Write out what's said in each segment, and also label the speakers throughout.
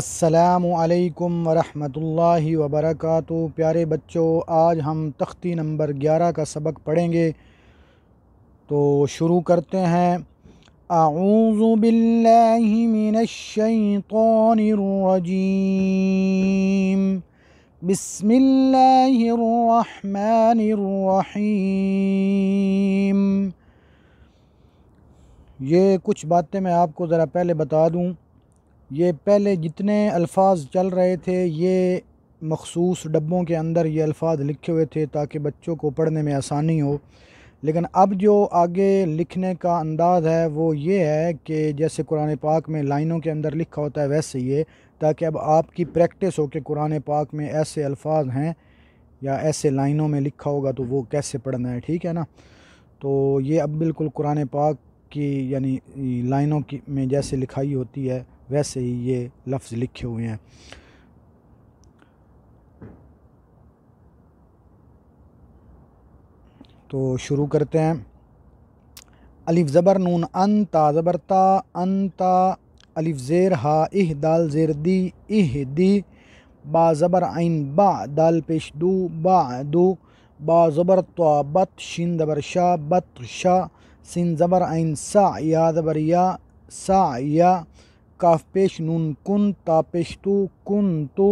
Speaker 1: السلام علیکم ورحمۃ اللہ وبرکاتہ پیارے بچوں آج ہم تختی نمبر گیارہ کا سبق پڑھیں گے تو شروع کرتے ہیں اعوذ باللہ من الشیطان الرجیم بسم اللہ الرحمن الرحیم یہ کچھ باتیں میں آپ کو ذرا پہلے بتا دوں یہ پہلے جتنے الفاظ چل رہے تھے یہ مخصوص ڈبوں کے اندر یہ الفاظ لکھے ہوئے تھے تاکہ بچوں کو پڑھنے میں آسانی ہو لیکن اب جو آگے لکھنے کا انداز ہے وہ یہ ہے کہ جیسے قرآن پاک میں لائنوں کے اندر لکھا ہوتا ہے ویسے یہ تاکہ اب آپ کی پریکٹس ہو کہ قرآن پاک میں ایسے الفاظ ہیں یا ایسے لائنوں میں لکھا ہوگا تو وہ کیسے پڑھنا ہے ٹھیک ہے نا تو یہ اب بالکل قرآن پاک کی یعنی لائنوں کی میں جیسے لکھائی ہوتی ہے ویسے ہی یہ لفظ لکھے ہوئے ہیں تو شروع کرتے ہیں الف زبر نون ان تا زبر تا ان تا الف زیر ہا اہ دال زیر دی اہ دی با زبر عین با دال پیش دو با دو با زبر تو بت شین زبر شا بت شا سین زبر عین سا یا زبر یا سا یا کاف پیش نون کن تا تو کن تو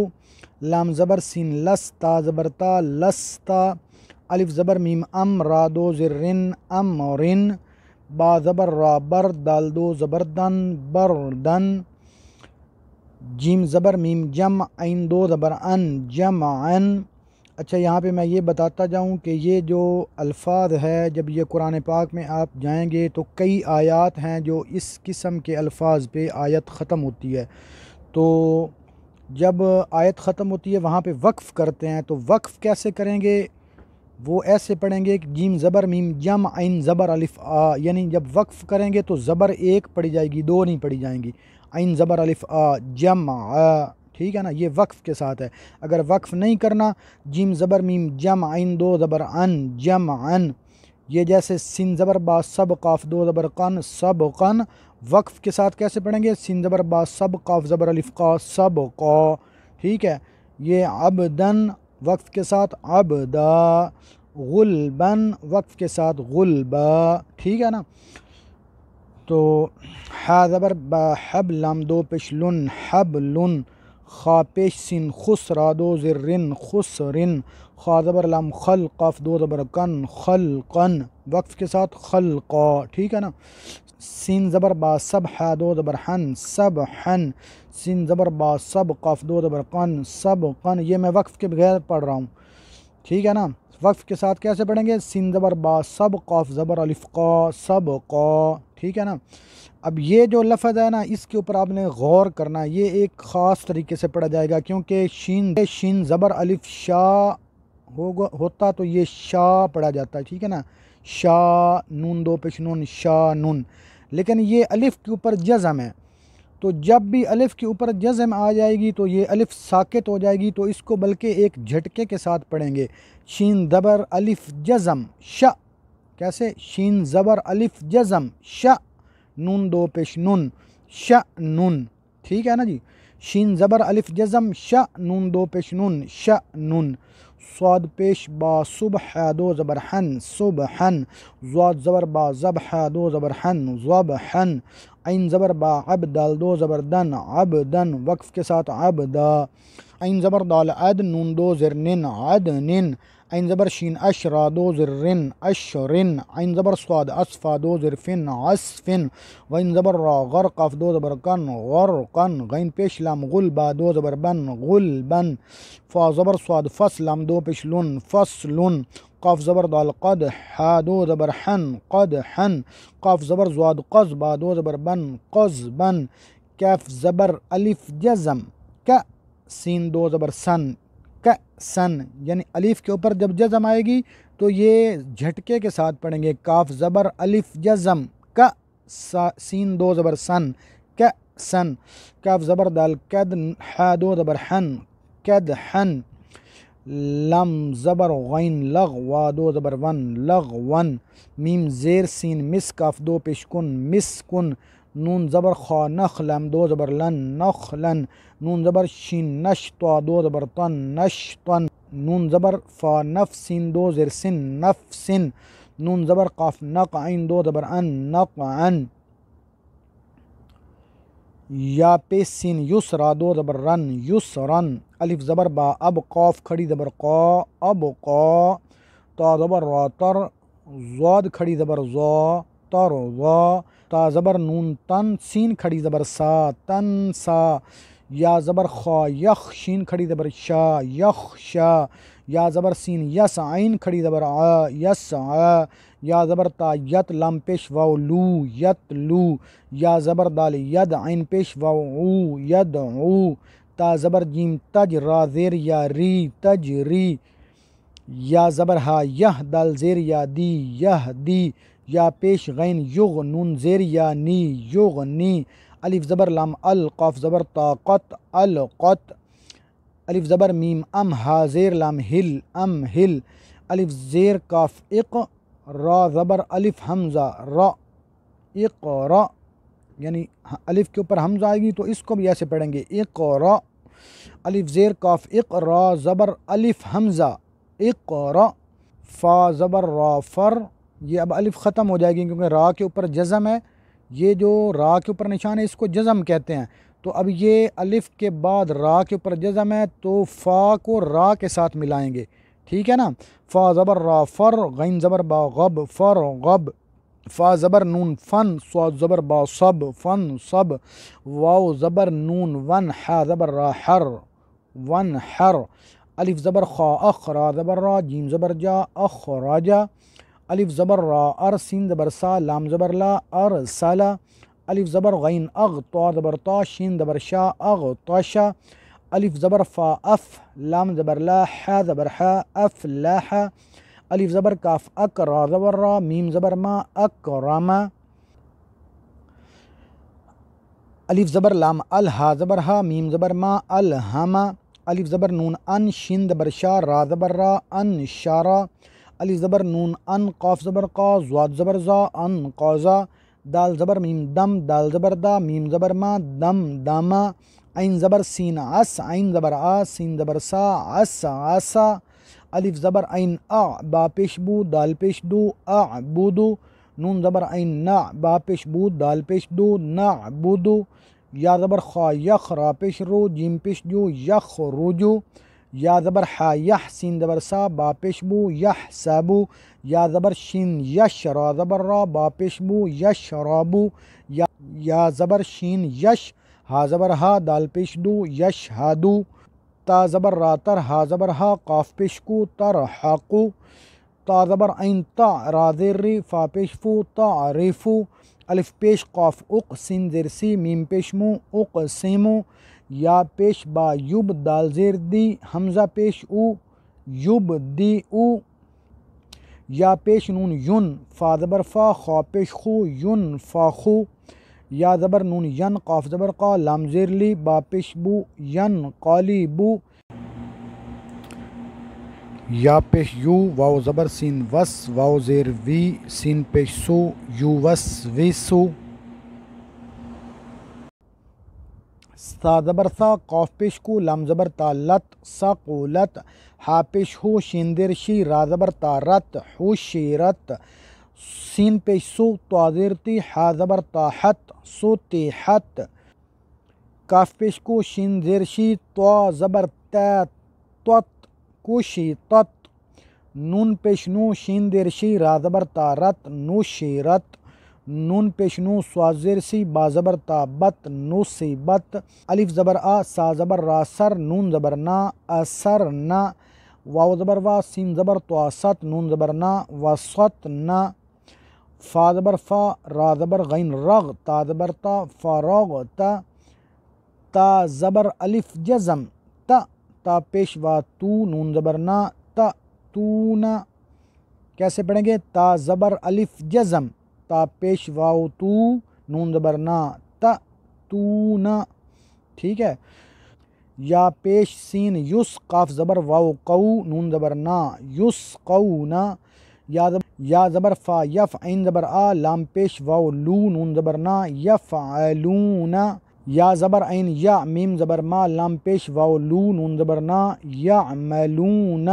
Speaker 1: لام زبر سین لس تا زبر تا لس تا الف زبر میم ام را دو ذرن ام رن با زبر را دو زبر دن زبردن بردن جیم زبر میم جم عین دو زبر ان جمع اچھا یہاں پہ میں یہ بتاتا جاؤں کہ یہ جو الفاظ ہے جب یہ قرآن پاک میں آپ جائیں گے تو کئی آیات ہیں جو اس قسم کے الفاظ پہ آیت ختم ہوتی ہے تو جب آیت ختم ہوتی ہے وہاں پہ وقف کرتے ہیں تو وقف کیسے کریں گے وہ ایسے پڑھیں گے کہ جیم زبر میم جم عین زبر الف آ یعنی جب وقف کریں گے تو زبر ایک پڑھی جائے گی دو نہیں پڑھی جائیں گی عین زبر الف آ جم آ ٹھیک ہے نا یہ وقف کے ساتھ ہے اگر وقف نہیں کرنا جیم زبر میم جم عین دو زبر ان جم ان یہ جیسے سن زبر با سب قاف دو زبر قن سب قن وقف کے ساتھ کیسے پڑھیں گے سن زبر با سب قاف زبر الف قا سب قا ٹھیک ہے یہ عبدن وقف کے ساتھ عبدا غلبن وقف کے ساتھ غلبا ٹھیک ہے نا تو ہا زبر با حب لام دو پشلن حب لن خاپش سن خس رادو ذرن خس رن خا زبر لم خل قف دو زبر کن خل قن وقف کے ساتھ خل قا ٹھیک ہے نا سین زبر با سب حد دو زبر ہن ہن سن زبر با سب قف دو زبر قن سب قن یہ میں وقف کے بغیر پڑھ رہا ہوں ٹھیک ہے نا وقف کے ساتھ کیسے پڑھیں گے سین زبر با سب قوف زبر الف قا سب قو ٹھیک ہے نا اب یہ جو لفظ ہے نا اس کے اوپر آپ نے غور کرنا یہ ایک خاص طریقے سے پڑھا جائے گا کیونکہ شین شین زبر الف شا ہوتا تو یہ شا پڑھا جاتا ہے ٹھیک ہے نا شاہ نون دو پش نون شاہ نون لیکن یہ الف کے اوپر جزم ہے تو جب بھی الف کے اوپر جزم آ جائے گی تو یہ الف ساکت ہو جائے گی تو اس کو بلکہ ایک جھٹکے کے ساتھ پڑھیں گے شین زبر الف جزم ش کیسے شین زبر الف جزم ش نون دو پیش نون ش نون ٹھیک ہے نا جی شین زبر الف جزم ش نون دو پیش نون ش نون سواد پیش با صبح ہے دو زبر ہن صبحن زواد زبر با ذب ہے دو زبر ہن ظب حن عین زبر با اب دال دو زبردن اب دن وقف کے ساتھ اب دا عین دال عد نون دو زر نن عد نن عين زبر شين أشرا دوزر رن أشرن عين زبر صاد أصفا دوزر فن عصفن غين زبر را غرقف دوزبر قن غرقن غين بيش لام غلبا دوزبر بن غلبن فا زبر صاد فصلم دو بيش لون فصلون قاف زبر ضال قد دو زبر حن قد حن قاف زبر زواد قزبا دو زبر بن قزبن كاف زبر ألف جزم ك سين دو زبر سن سن یعنی الف کے اوپر جب جزم آئے گی تو یہ جھٹکے کے ساتھ پڑھیں گے کاف زبر الف جزم کا سین دو زبر سن کا سن کاف زبر ہن قد ہن لم زبر غین لغ وا دو زبر ون لغ ون میم زیر سین مس کاف دو پیش کن مس کن نون زبر خا نخلم دو زبر لن نخلن نون زبر شین نش زبر تن نش نون زبر فا نف دو زر سن نفسن نون زبر قاف نق دو زبر ان نق یا پی سین یسرا دو زبر رن یسرن الف زبر با اب قاف کھڑی زبر قا اب قا تا زبر را تر زاد کھڑی زبر زا تر زا تا زبر نون تن سین کھڑی زبر سا تن سا یا زبر خوا یخ شین کھڑی زبر شا یخ شا یا زبر سین یس عین کھڑی زبر آ یس آ یا زبر تا یت لام پیش وا لو یت لو یا زبر دال ید عین پیش او ید او تا زبر جیم تج را زیر یا ری تج ری یا زبر ہا یہ دل زیر یا دی یہ دی ی یہ یا پیش غین یغ نون زیر یا نی یغ نی الف زبر لام القف زبر طاقت القت الف زبر میم ام ہا زیر لام ہل ام ہل الف زیر کاف اق را زبر الف حمزہ را اق را یعنی الف کے اوپر حمزہ آئے گی تو اس کو بھی ایسے پڑھیں گے اق را رف زیر کاف اق را زبر الف حمزہ را فا زبر را فر یہ اب الف ختم ہو جائے گی کیونکہ را کے اوپر جزم ہے یہ جو را کے اوپر نشان ہے اس کو جزم کہتے ہیں تو اب یہ الف کے بعد را کے اوپر جزم ہے تو فا کو را کے ساتھ ملائیں گے ٹھیک ہے نا فا زبر را فر غین زبر با غب فر غب فا زبر نون فن سو زبر با صب فن صب واو زبر نون ون حا را حر ون حر الف زبر خا اخ را زبر را جیم زبر جا اخ را جا الف زبر را ار سین زبر سا لام زبر لا ار سالا الف زبر غین اغ تو زبر طٰ شین زبر شا اغ عشہ الف زبر فا اف لام زبر لا ذبر زبر ذبرحہ اف لہ علیف ضبر قاف اق را زبر را میم ضبرما اق رامہ الف زبر لام الہا زبر ہا میم زبر ما الہما الف زبر نون ان شین زبر شا را زبر را ان شارا علی زبر نون ان قاف زبر قا زواد زبر زا ان قوزا دال زبر میم دم دال زبر دا میم زبر ما دم داما عین زبر سین عس عین زبر آ سین زبر سا عس آ الف زبر عین ا با پیش بو دال پیش دو ابو نون زبر عین نا با پیش بو دال پیش دو نا بو یا زبر خا یخ را پیش رو جیم پیش جو ڈخ روجو یا زبر ہا یہ سین سا با پیشبو یہ سابو یا زبر شین یش را زبر را با پیشبو یش رابو یا زبر شین یش ہا زبر ہا دال پیش دو یش ہادو تا زبر را تر ہا زبر ہا قاف پیشکو تر حاقو تا ذبر عین ری فا پیشفو تا ریفو الف پیش قاف اق سین زرسی میم پیشمو اق سیمو یا پیش با یوب دال زیر دی حمزہ پیش او یوب دی او یا پیش نون یون فا زبر فا خوا پیش خو یون فا خو یا زبر نون ین قاف زبر قا لام زیر لی با پیش بو ین قالی بو یا پیش یو واو زبر سین وس واو زیر وی سین پیش سو یو وس وی سو سا زبر سا قوف پیش کو لم زبر تا لت سا قولت ہا پیش ہو شی را زبر تا رت ہو شیرت پیش سو تو زیر تی ہا تا حت سو تیحت کاف پیش کو شین شی تو تا توت تت شی تت نون پیش نو شین شی را زبر تا رت نو شیرت نون پیشنو نو سوازر سی با زبر تا بت نو سی بت الف زبر آ سا زبر راسر نون زبر نا اثر نا واو زبر وا سین زبر تواسط نون زبر نا وسط نا فا زبر فا را زبر غین رغ تا زبر تا رغ تا تا زبر الف جزم تا تا پیش وا تو نون زبر نا تا تو نا کیسے پڑھیں گے تا زبر الف جزم تا پیش واؤ تو نون تا تو نا ٹھیک ہے یا پیش سین یوس قاف زبر واؤ قو نون زبر یوس یس قو نا یا زبر فا یف عین زبر آ لام پیش واؤ لو نون زبر نا یف علون یا زبر عین یا میم زبر ما لام پیش واؤ لو نون زبر نا یا علون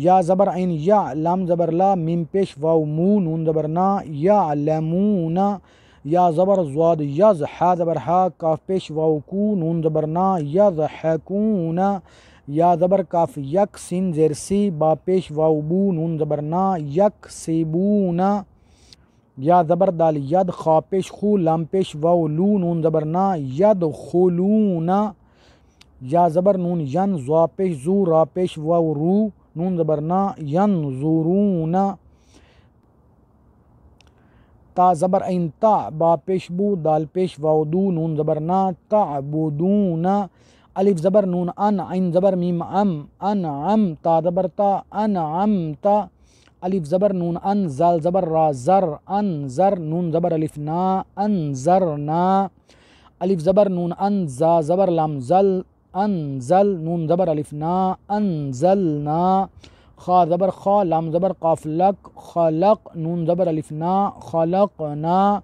Speaker 1: یا زبر عین یا لام زبر لا پیش واو مو نون نا یا لیمونہ یا زبر زواد یا زحا زبر ہا کاف پیش واو کو نون زبر نا یا یا زبر کاف یک سین زیر سی با پیش واو بو نون سی يک یا زبر دال ید خا پیش خو لام پیش واو لو نون نا ید خولونہ یا زبر نون ین زوا پیش زو را پیش واو رو نون زبر نا ین زورون تا زبر عین تا با پیش بو دال پیش واؤدو نون زبر نا تا بودون الف زبر نون ان عین زبر میم ام ان عم تا زبر تا تا تلیف زبر نون ان زال زبر را زر ان زر نون زبر الف نا ان زر نا الف زبر نون ان زا زبر لام زل أنزل نون زبر ألف نا أنزلنا خا زبر خا لام زبر قاف لك خلق نون زبر ألف نا خلقنا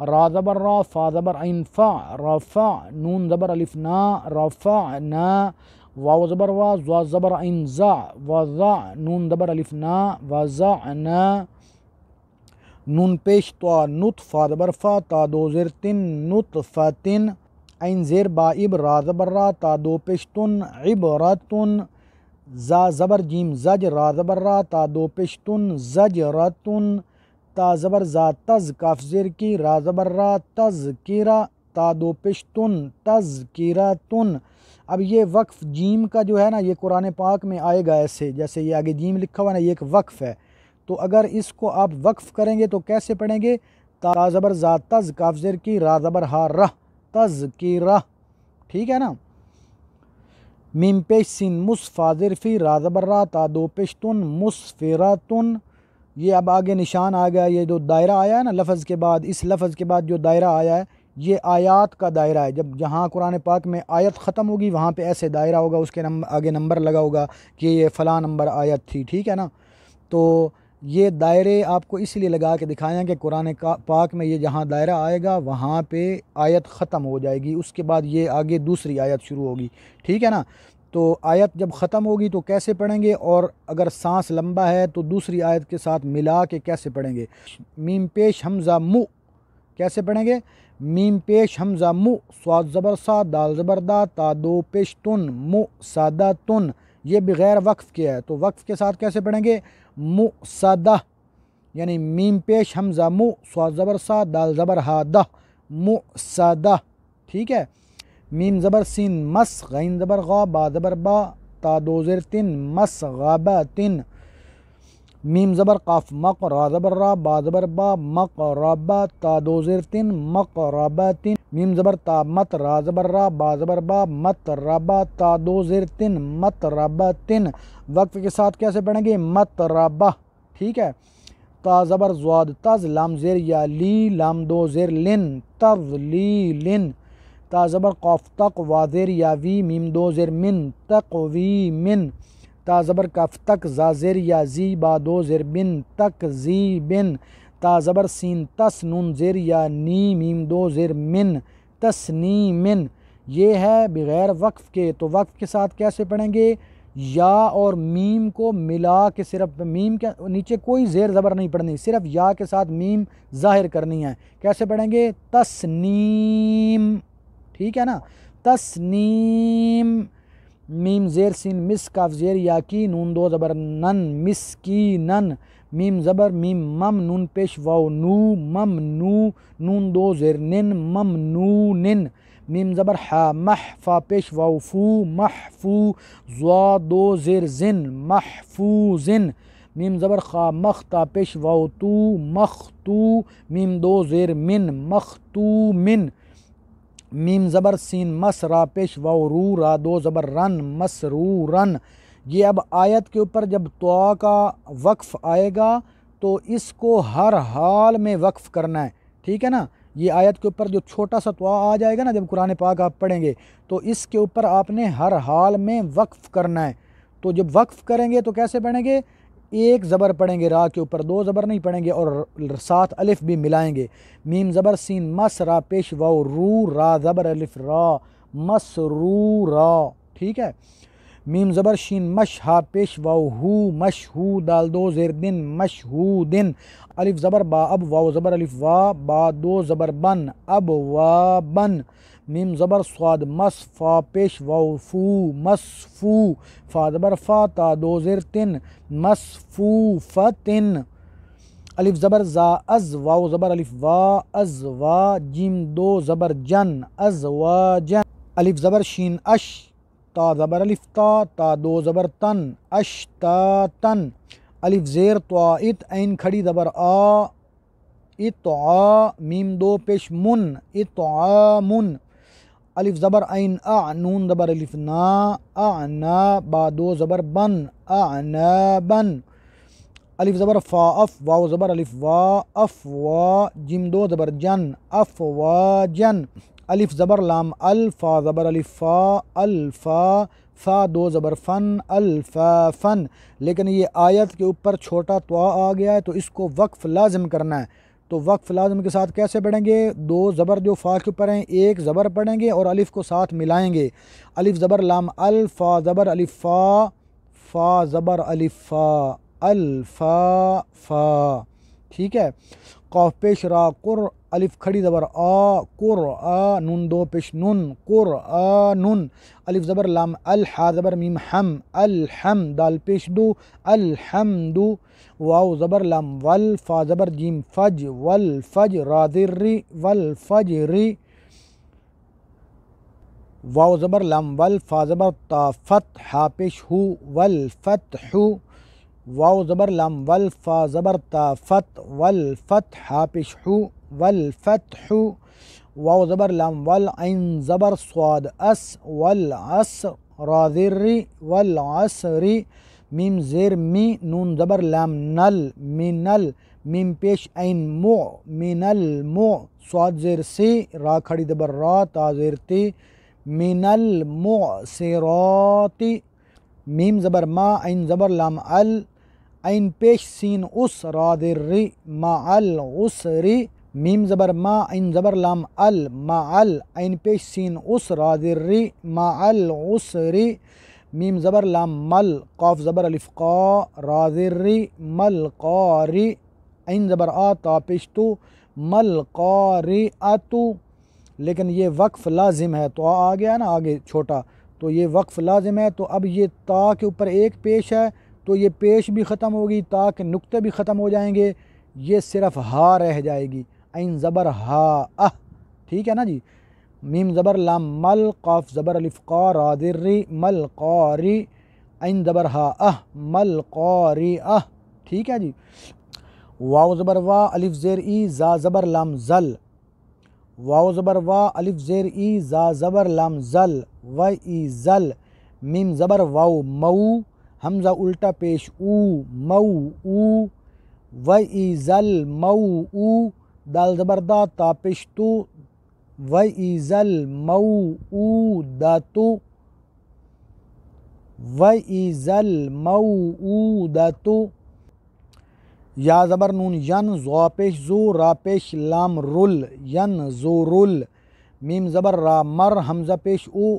Speaker 1: را زبر را فا زبر عين فا رفع نون زبر ألف نا رفعنا واو زبر وا زوا زبر عين زع وضع نون زبر ألف نا وزعنا نون پیش تو نطفة زبر فا تا دو تن نطفة تن این زیر با ابرا زبرا تا دو پشتن عبرتن رتن زا زبر جیم زج را تا دو پشتن زج رتن تا زبر زا تز زیر کی را راضبرہ تز دو پشتن تز کر تن اب یہ وقف جیم کا جو ہے نا یہ قرآن پاک میں آئے گا ایسے جیسے یہ آگے جیم لکھا ہوا نا یہ ایک وقف ہے تو اگر اس کو آپ وقف کریں گے تو کیسے پڑھیں گے تا زبر زا تز زیر کی را زبر ہا رہ تذکیرہ ٹھیک ہے نا میم پیش سن مسفاظر فی راز برا دو پشتن مس یہ اب آگے نشان آ گیا یہ جو دائرہ آیا ہے نا لفظ کے بعد اس لفظ کے بعد جو دائرہ آیا ہے یہ آیات کا دائرہ ہے جب جہاں قرآن پاک میں آیت ختم ہوگی وہاں پہ ایسے دائرہ ہوگا اس کے آگے نمبر لگا ہوگا کہ یہ فلاں نمبر آیت تھی ٹھیک ہے نا تو یہ دائرے آپ کو اس لیے لگا کے دکھائیں کہ قرآن پاک میں یہ جہاں دائرہ آئے گا وہاں پہ آیت ختم ہو جائے گی اس کے بعد یہ آگے دوسری آیت شروع ہوگی ٹھیک ہے نا تو آیت جب ختم ہوگی تو کیسے پڑھیں گے اور اگر سانس لمبا ہے تو دوسری آیت کے ساتھ ملا کے کیسے پڑھیں گے میم پیش حمزہ مو کیسے پڑھیں گے میم پیش حمزہ مو سواد زبر سا دال زبر دا تا دو پیش تن مو سادہ تن یہ بغیر وقف کے ہے تو وقف کے ساتھ کیسے پڑھیں گے م سدہ یعنی میم پیش حمزہ مو سوا زبر سا دال زبر ہادہ م سدہ ٹھیک ہے میم زبر سین مس غین زبر غا با زبر با تا دو زر تن مس غابہ تن میم زبر قاف مق زبر را با مقربہ تادو ذرطن مقربہ تین میم زبر تا مت را را زبر با زبر با مت تا دو زیر تین مت ربہ تین وقف کے ساتھ کیسے پڑھیں گے مت رابا ٹھیک ہے تا زبر زواد تز لام زیر یا لی لام دو زیر لن تز لی لن تا زبر قاف تق زیر یا وی میم دو زیر من تق وی من تا زبر کف تک زا زیر یا زی با دو زیر بن تک زی بن تا زبر سین تس نون زیر یا نی میم دو تس تسنی من یہ ہے بغیر وقف کے تو وقف کے ساتھ کیسے پڑھیں گے یا اور میم کو ملا کے صرف میم کے نیچے کوئی زیر زبر نہیں پڑھنی صرف یا کے ساتھ میم ظاہر کرنی ہے کیسے پڑھیں گے تس نیم ٹھیک ہے نا تس نیم میم زیر سین مس کاف زیر یا کی نون دو زبر نن مس کی نن میم زبر میم مم نون پیش واؤ نو مم نو نون دو زیر نن مم نو نن میم زبر ہا مح فا پیش واو مح فو زوا دو زیر زن مح فو میم زبر خا مخ تا پیش واؤ تو مختو میم دو زیر من مختو من میم زبر سین مس را پیش و رو را دو زبر رن مس رو رن یہ اب آیت کے اوپر جب توا کا وقف آئے گا تو اس کو ہر حال میں وقف کرنا ہے ٹھیک ہے نا یہ آیت کے اوپر جو چھوٹا سا توا آ جائے گا نا جب قرآن پاک آپ پڑھیں گے تو اس کے اوپر آپ نے ہر حال میں وقف کرنا ہے تو جب وقف کریں گے تو کیسے پڑھیں گے ایک زبر پڑھیں گے را کے اوپر دو زبر نہیں پڑھیں گے اور ساتھ الف بھی ملائیں گے میم زبر سین مس را پیش واؤ رو را زبر الف را مس رو را ٹھیک ہے میم زبر شین مش ہا پیش واؤ ہو مش ہو دال دو زیر دن مش ہو دن الف زبر با اب واؤ زبر الف وا با دو زبر بن اب وا بن میم زبر سواد مس فا پیش واؤ فو مس فو فا زبر فا تا دو زر تن مس فو فتن الف زبر زا از واؤ زبر الف وا از وا جیم دو زبر جن از وا جن الف زبر شین اش تا زبر الف تا تا دو زبر تن اش تا تن الف زیر طوا عط عین کھڑی زبر آ اتعا میم دو پیش من اتعا من الف زبر عین ا نون زبر الف نا نا با دو زبر ا نا بن الف زبر فا اف وا زبر الف وا اف وا جم دو زبر جن اف وا جن الف زبر لام الفا الف الفا الفا فا دو زبر فن الفا فن لیکن یہ آیت کے اوپر چھوٹا توا آ گیا ہے تو اس کو وقف لازم کرنا ہے تو وقف لازم کے ساتھ کیسے پڑھیں گے دو زبر جو فا کے اوپر ہیں ایک زبر پڑھیں گے اور الف کو ساتھ ملائیں گے الف زبر لام الفا زبر الف فا فا زبر الف فا الفا فا ٹھیک ہے قوف پیش را قر الف کھڑی زبر آ قر آ نون دو پش نن قرآ الف زبر لام الحا زبر میم ہم الحم دال پیش دو الحم واو زبر لام ول فا زبر جیم فج ول فج راضر ول فج ری واو زبر لام ول فا زبر تا فتح پیش ہو ہُو ول فت ح واو زبر لم ول زبر تا فت ول فت ہاپیش ہُو ول فت ہُو واؤ زبر لم ول عین زبر سواد اس ول اس راضر ول اس میم زیر می نون زبر لام نل مینل میم پیش عین مو مینل زیر سی را کھڑی زبر را تا زیر تی مینل میروتی میم زبر ما عین زبر لام ال این پیش سین اُس رادرری ما اس ری میم زبر ما عین زبر لام ال ما ال پیش سین اُس رادرری ما اس ری میم زبر لام مل قاف زبر الفقا رادرری مل قاری این زبر آ تا تو مل قاری اتو لیکن یہ وقف لازم ہے تو گیا نا آگے چھوٹا تو یہ وقف لازم ہے تو اب یہ تا کے اوپر ایک پیش ہے تو یہ پیش بھی ختم ہوگی تاکہ نقطے بھی ختم ہو جائیں گے یہ صرف ہا رہ جائے گی این زبر ہا اہ ٹھیک ہے نا جی میم زبر لام مل قاف زبر الفق رادری مل قاری این زبر ہا اہ مل قاری اہ ٹھیک ہے جی واؤ زبر وا الف زیر ای زا زبر لام زل واؤ زبر وا زیر ای زا زبر لام زل و ای زل میم زبر واؤ مئو حمزہ الٹا پیش او او و عظل او دال زبردا تا پیشت تو و عضل زل د او دا تو یا زبر نون ین زوا پیش زو را پیش لام رل ین زو رل میم زبر را مر حمزہ پیش او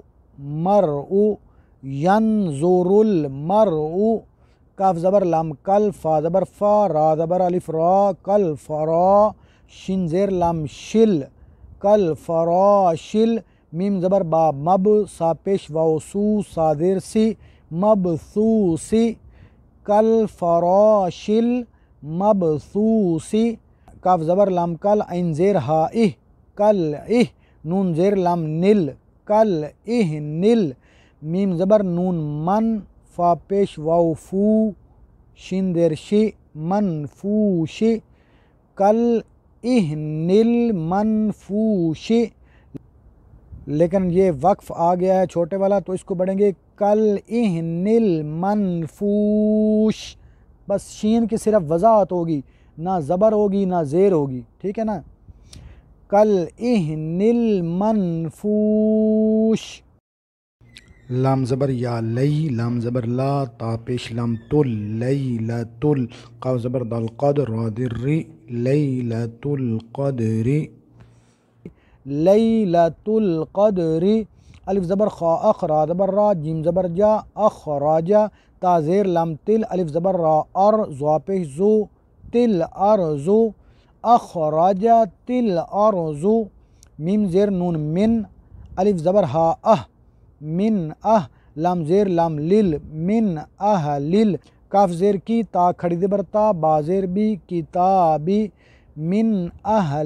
Speaker 1: مر او ینور المرء کاف زبر لام کل فا زبر فا را زبر الف را کل فرا شن زیر لام شل کل فرا شل میم زبر با مب سا پیش واو سو سا سی مب سو سی کل فرا شل مب سو سی کاف زبر لام کل عن زیر ہا اہ کل اہ نون زیر لام نل کل اح نل میم زبر نون من فا پیش فاپیش فو شین شی من فو شی کل اہ نل من فو شی لیکن یہ وقف آ گیا ہے چھوٹے والا تو اس کو بڑھیں گے کل اہ نل منفوش بس شین کی صرف وضاحت ہوگی نہ زبر ہوگی نہ زیر ہوگی ٹھیک ہے نا کل اہ نل من فوش لام زبر یا لئی لام زبر لا تا پیش لام تل لئی لتل قا زبر دال قدر را لئی لتل قدری قدری الف زبر خا اخرا زبر را جم ظبر ذا احاجہ تا زیر لام تل الف زبر را ار زوا پیش زو تل آر ظو اخ راجہ تل آر ظو میم زیر نون من الف زبر ہا اہ من اہ لام زیر لام لیل من اہ لیل کاف زیر کی تا کھڑی با زیر بی کتابی من اہ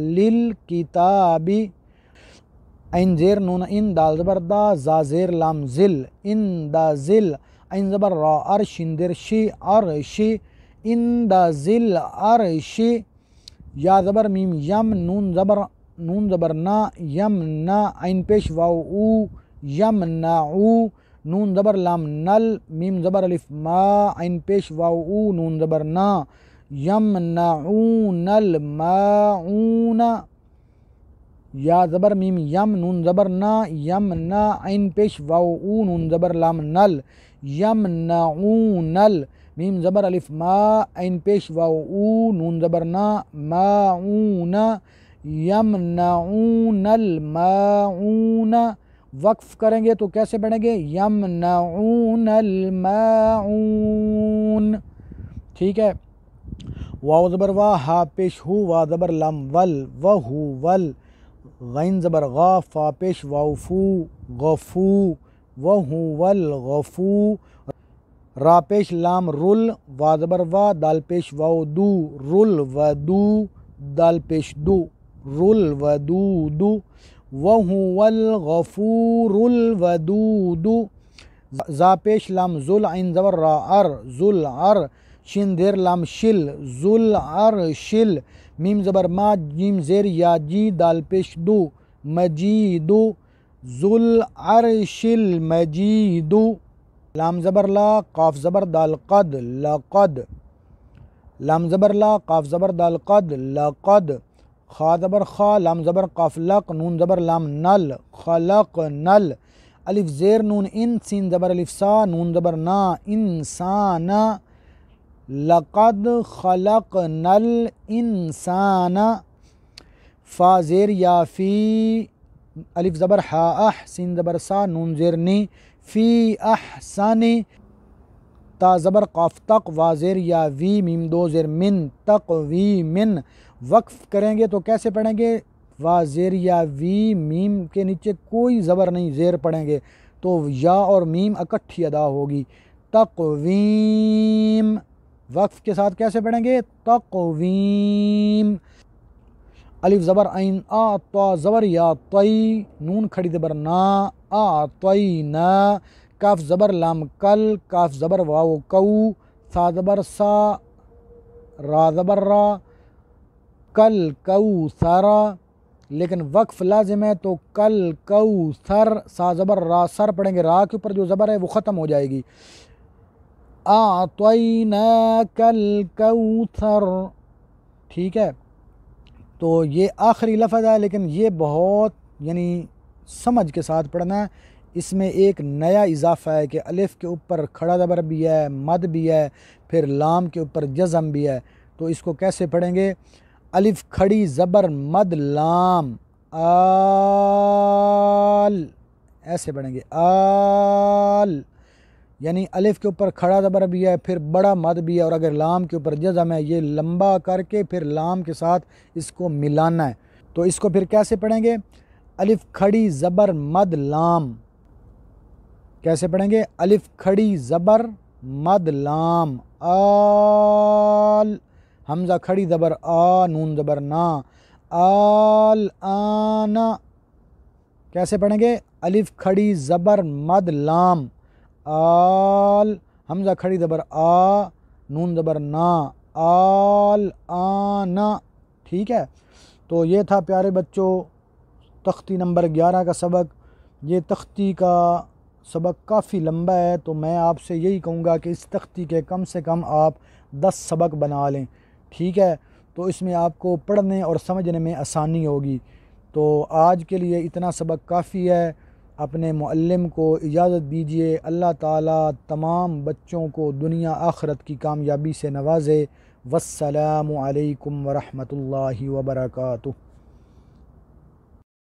Speaker 1: زیر نون ان دال دا زا زیر لام زل ان دا زل این زبر را ار شندر شی ار شی ان دا زل ار شی یا زبر میم یم نون زبر نون زبر نا یم نا این پیش واو او يمنعو نون زبر لام نل ميم زبر الف ما عين پیش واو او نون زبر نا يمنعون الماعون يا زبر ميم يم نون زبر نا يمنع عين پیش واو او نون زبر لام نل يمنعون ال ميم زبر الف ما عين پیش واو او نون زبر نا ماعون يمنعون الماعون وقف کریں گے تو کیسے بڑھیں گے یمنعون الماعون ٹھیک ہے واؤ زبر وا ہا پیش ہو وا زبر لم ول و ول غین زبر غا فا پیش واؤفو غفو و غفو را پیش لام رل وا زبر وا دال پیش واؤ دو رل و دو دال پیش دو رل و دو دو وهو الغفور الودود زا پیش لام زل عین زبر را ار زل ار شین دیر لام شل زل ار شل میم زبر ما جیم زیر یا جی دال پیش دو مجیدو زل شل المجيد لام زبر لا قاف زبر دال قد لقد لام زبر لا قاف زبر دال قد لقد خا زبر خا لام زبر قاف لق نون زبر لام نل خلق نل الف زير نون ان سين زبر الف سا نون زبر نا انسان لقد خلقنا الانسان فا زير يا في الف زبر حاء اح سين زبر سا نون زير ني في احسن تا زبر قاف تق وا زير يا في ميم دو زير من تق وي من وقف کریں گے تو کیسے پڑھیں گے وا زیر یا وی میم کے نیچے کوئی زبر نہیں زیر پڑھیں گے تو یا اور میم اکٹھی ادا ہوگی تقویم وقف کے ساتھ کیسے پڑھیں گے تقویم الف زبر عین آ تو زبر یا توئی نون کھڑی زبر نا آ نا کاف زبر لام کل کاف زبر واو کو سا زبر سا را زبر را کل کو سارا لیکن وقف لازم ہے تو کل کو سر سا زبر را سر پڑھیں گے را کے اوپر جو زبر ہے وہ ختم ہو جائے گی آ کل کو سر ٹھیک ہے تو یہ آخری لفظ ہے لیکن یہ بہت یعنی سمجھ کے ساتھ پڑھنا ہے اس میں ایک نیا اضافہ ہے کہ الف کے اوپر کھڑا زبر بھی ہے مد بھی ہے پھر لام کے اوپر جزم بھی ہے تو اس کو کیسے پڑھیں گے الف کھڑی زبر مد لام آل ایسے بڑھیں گے آل یعنی الف کے اوپر کھڑا زبر بھی ہے پھر بڑا مد بھی ہے اور اگر لام کے اوپر جزم ہے یہ لمبا کر کے پھر لام کے ساتھ اس کو ملانا ہے تو اس کو پھر کیسے پڑھیں گے الف کھڑی زبر مد لام کیسے پڑھیں گے الف کھڑی زبر مد لام آل حمزہ کھڑی زبر آ نون زبر نا آل آنا کیسے پڑھیں گے الف کھڑی زبر مد لام آل حمزہ کھڑی زبر آ نون زبر نا آل آنا ٹھیک ہے تو یہ تھا پیارے بچوں تختی نمبر گیارہ کا سبق یہ تختی کا سبق کافی لمبا ہے تو میں آپ سے یہی کہوں گا کہ اس تختی کے کم سے کم آپ دس سبق بنا لیں ٹھیک ہے تو اس میں آپ کو پڑھنے اور سمجھنے میں آسانی ہوگی تو آج کے لیے اتنا سبق کافی ہے اپنے معلم کو اجازت دیجیے اللہ تعالیٰ تمام بچوں کو دنیا آخرت کی کامیابی سے نوازے والسلام علیکم ورحمۃ اللہ وبرکاتہ